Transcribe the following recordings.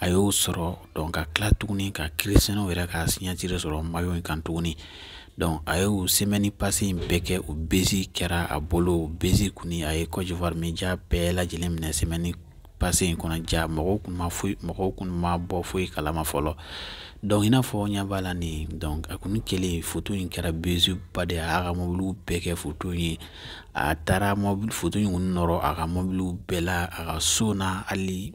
a y'o sɔrɔ ka tila tuguni ka kirisɛnɛw yɛrɛ ka siɲɛsiri sɔrɔ mayo in kan tuguni a y'o semɛni pase in bɛɛ kɛ o bezi kɛra a bolo o bezi kunni a ye kɔdiwari min ja bɛɛ lajɛlen minɛ semɛni pase in kɔnɔ ja mɔgɔw kun foyi mɔgɔw kun bɔ foyi kalama fɔlɔ i n'a fɔ ɲɛ b'a la nin a kun kɛlen foto in kɛra bezi ba a ka mobiliw bɛɛ kɛ foto ye a taara mɔbili foto in kɔni nɔrɔ a ka mobiliw bɛɛ la a ka so na hali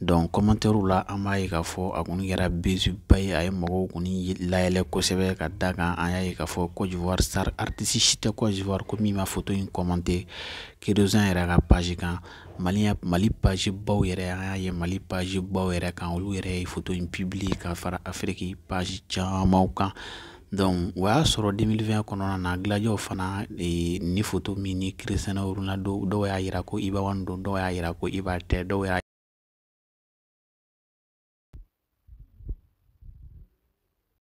donc commentaire là on va y gaffo à qu'on y a besoin pay à y mago qu'on y la elle conserve car d'agan on y a hein, star artiste si tu quoi je ma photo une commenté qui deux ans ira page quand malia malipa je bois ira on y a malipa je bois on lui ira photo une publie car fera afrique page tiens maucan donc ouais sur 2020 qu'on en a gladio fana et ni photo mini cristiano ronaldo doit y ira quoi iba wando doit y ira quoi